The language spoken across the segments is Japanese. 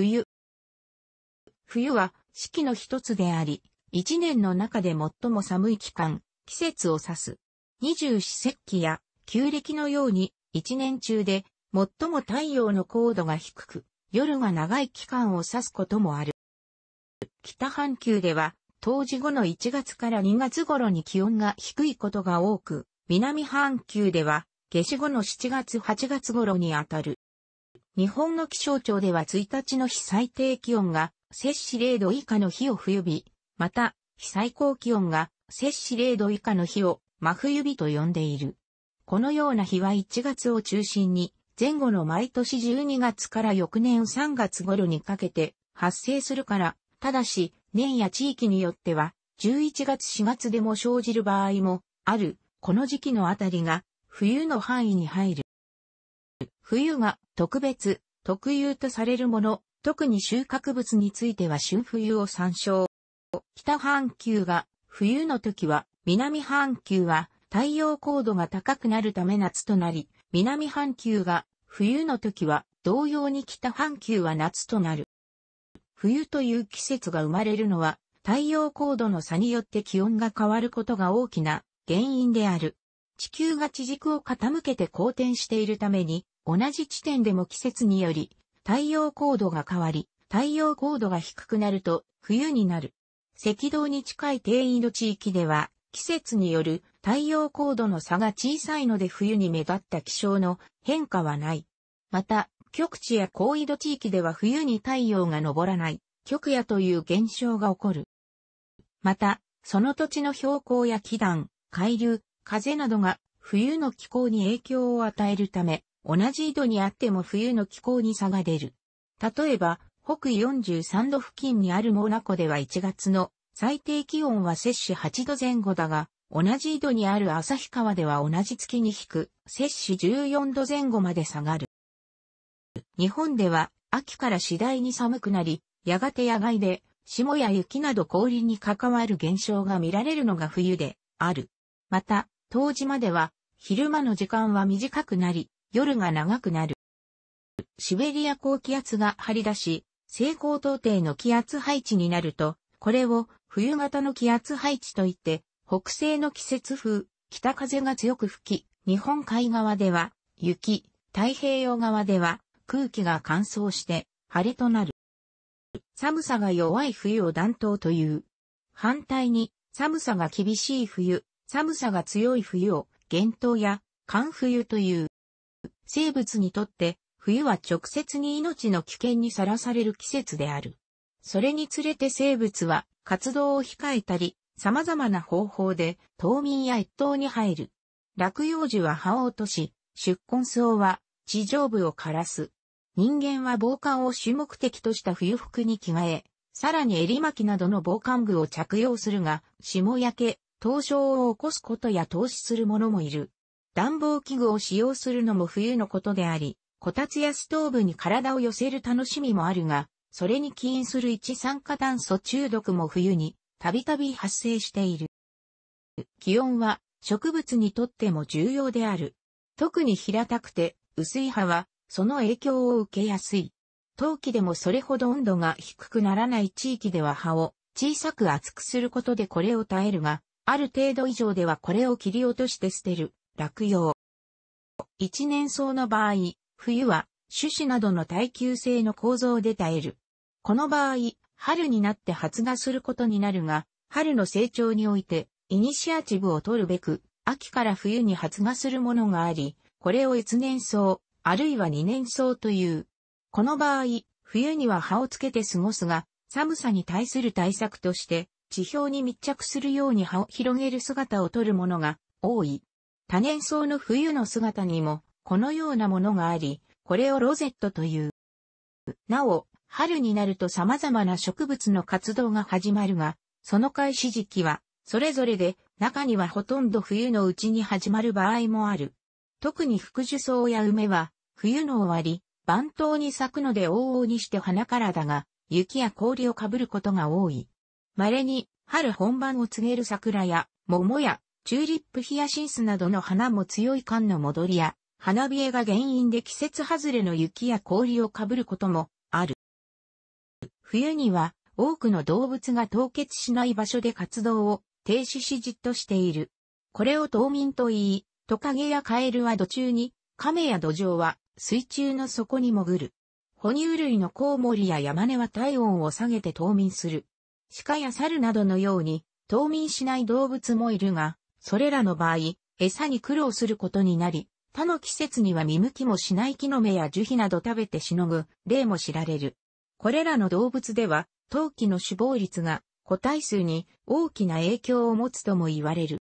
冬。冬は四季の一つであり、一年の中で最も寒い期間、季節を指す。二十四節気や旧暦のように一年中で最も太陽の高度が低く、夜が長い期間を指すこともある。北半球では、冬至後の1月から2月頃に気温が低いことが多く、南半球では、夏至後の7月8月頃にあたる。日本の気象庁では1日の被最低気温が摂氏0度以下の日を冬日、また、被最高気温が摂氏0度以下の日を真冬日と呼んでいる。このような日は1月を中心に、前後の毎年12月から翌年3月頃にかけて発生するから、ただし、年や地域によっては、11月4月でも生じる場合もある、この時期のあたりが、冬の範囲に入る。冬が特別、特有とされるもの、特に収穫物については春冬を参照。北半球が冬の時は、南半球は太陽高度が高くなるため夏となり、南半球が冬の時は同様に北半球は夏となる。冬という季節が生まれるのは太陽高度の差によって気温が変わることが大きな原因である。地球が地軸を傾けて公転しているために、同じ地点でも季節により、太陽高度が変わり、太陽高度が低くなると冬になる。赤道に近い低緯度地域では、季節による太陽高度の差が小さいので冬に目立った気象の変化はない。また、極地や高緯度地域では冬に太陽が昇らない、極夜という現象が起こる。また、その土地の標高や気団、海流、風などが冬の気候に影響を与えるため、同じ緯度にあっても冬の気候に差が出る。例えば、北緯43度付近にあるモナコでは1月の最低気温は摂氏8度前後だが、同じ緯度にある旭川では同じ月に引く、摂氏14度前後まで下がる。日本では秋から次第に寒くなり、やがて野外で霜や雪など氷に関わる現象が見られるのが冬である。また、冬至までは、昼間の時間は短くなり、夜が長くなる。シベリア高気圧が張り出し、西高東低の気圧配置になると、これを冬型の気圧配置といって、北西の季節風、北風が強く吹き、日本海側では雪、太平洋側では空気が乾燥して晴れとなる。寒さが弱い冬を暖冬という。反対に寒さが厳しい冬、寒さが強い冬を、厳冬や寒冬という。生物にとって、冬は直接に命の危険にさらされる季節である。それにつれて生物は活動を控えたり、様々な方法で冬眠や越冬に入る。落葉樹は葉を落とし、宿根草は地上部を枯らす。人間は防寒を主目的とした冬服に着替え、さらに襟巻きなどの防寒具を着用するが、霜焼け、凍傷を起こすことや凍死する者もいる。暖房器具を使用するのも冬のことであり、こたつやストーブに体を寄せる楽しみもあるが、それに起因する一酸化炭素中毒も冬にたびたび発生している。気温は植物にとっても重要である。特に平たくて薄い葉はその影響を受けやすい。冬季でもそれほど温度が低くならない地域では葉を小さく厚くすることでこれを耐えるが、ある程度以上ではこれを切り落として捨てる、落葉。一年草の場合、冬は種子などの耐久性の構造で耐える。この場合、春になって発芽することになるが、春の成長において、イニシアチブを取るべく、秋から冬に発芽するものがあり、これを越年草、あるいは二年草という。この場合、冬には葉をつけて過ごすが、寒さに対する対策として、地表に密着するように葉を広げる姿をとるものが多い。多年草の冬の姿にもこのようなものがあり、これをロゼットという。なお、春になると様々な植物の活動が始まるが、その開始時期は、それぞれで、中にはほとんど冬のうちに始まる場合もある。特に副樹草や梅は、冬の終わり、晩冬に咲くので往々にして花からだが、雪や氷をかぶることが多い。稀に春本番を告げる桜や、桃や、チューリップヒヤシンスなどの花も強い寒の戻りや、花冷えが原因で季節外れの雪や氷をかぶることもある。冬には多くの動物が凍結しない場所で活動を停止しじっとしている。これを冬眠と言い、トカゲやカエルは土中に、亀や土壌は水中の底に潜る。哺乳類のコウモリやヤマネは体温を下げて冬眠する。鹿や猿などのように、冬眠しない動物もいるが、それらの場合、餌に苦労することになり、他の季節には見向きもしない木の芽や樹皮など食べてしのぐ例も知られる。これらの動物では、冬季の死亡率が個体数に大きな影響を持つとも言われる。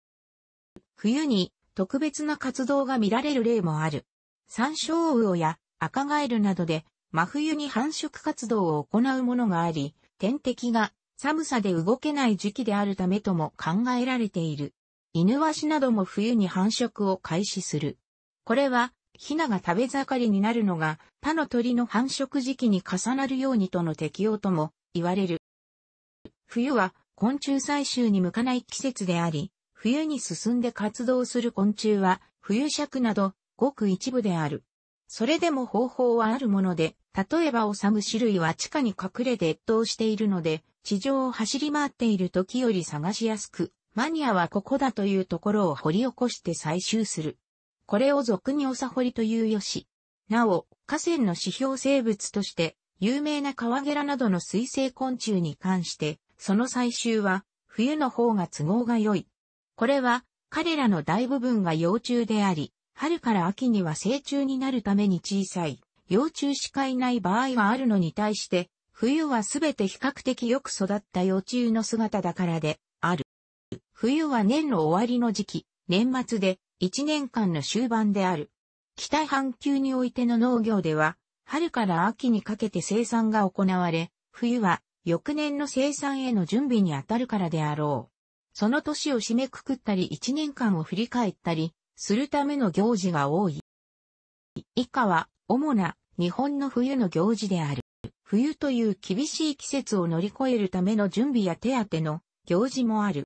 冬に特別な活動が見られる例もある。山椒魚や赤ガエルなどで真冬に繁殖活動を行うものがあり、天敵が寒さで動けない時期であるためとも考えられている。犬ワシなども冬に繁殖を開始する。これは、ヒナが食べ盛りになるのが他の鳥の繁殖時期に重なるようにとの適用とも言われる。冬は昆虫採集に向かない季節であり、冬に進んで活動する昆虫は冬尺などごく一部である。それでも方法はあるもので、例えばオサム種類は地下に隠れて越冬しているので、地上を走り回っている時より探しやすく、マニアはここだというところを掘り起こして採集する。これを俗におさ掘りというよし。なお、河川の指標生物として、有名なカワゲラなどの水生昆虫に関して、その採集は、冬の方が都合が良い。これは、彼らの大部分が幼虫であり、春から秋には成虫になるために小さい、幼虫しかいない場合があるのに対して、冬はすべて比較的よく育った幼虫の姿だからで、ある。冬は年の終わりの時期、年末で、一年間の終盤である。北半球においての農業では、春から秋にかけて生産が行われ、冬は翌年の生産への準備にあたるからであろう。その年を締めくくったり一年間を振り返ったりするための行事が多い。以下は主な日本の冬の行事である。冬という厳しい季節を乗り越えるための準備や手当の行事もある。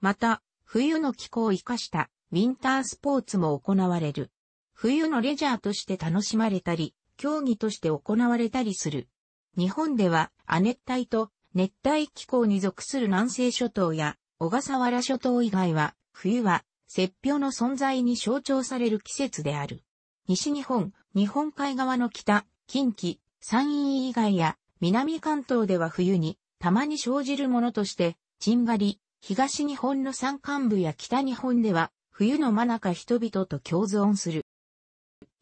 また、冬の気候を生かしたウィンタースポーツも行われる。冬のレジャーとして楽しまれたり、競技として行われたりする。日本では亜熱帯と熱帯気候に属する南西諸島や小笠原諸島以外は、冬は雪氷の存在に象徴される季節である。西日本、日本海側の北、近畿、山陰以外や南関東では冬にたまに生じるものとして、んばり、東日本の山間部や北日本では冬の真中人々と共存する。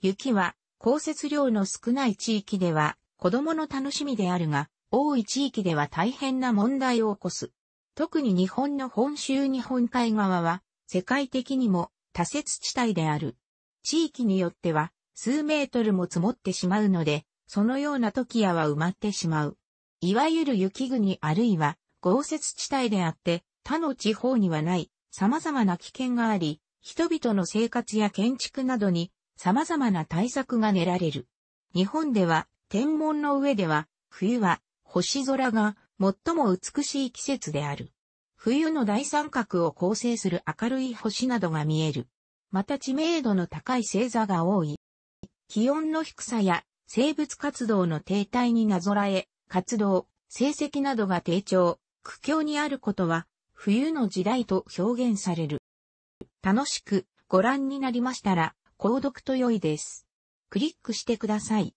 雪は降雪量の少ない地域では子供の楽しみであるが、多い地域では大変な問題を起こす。特に日本の本州日本海側は世界的にも多雪地帯である。地域によっては数メートルも積もってしまうので、そのような時やは埋まってしまう。いわゆる雪国あるいは豪雪地帯であって他の地方にはない様々な危険があり、人々の生活や建築などに様々な対策が練られる。日本では天文の上では冬は星空が最も美しい季節である。冬の大三角を構成する明るい星などが見える。また知名度の高い星座が多い。気温の低さや生物活動の停滞になぞらえ、活動、成績などが低調、苦境にあることは、冬の時代と表現される。楽しくご覧になりましたら、購読と良いです。クリックしてください。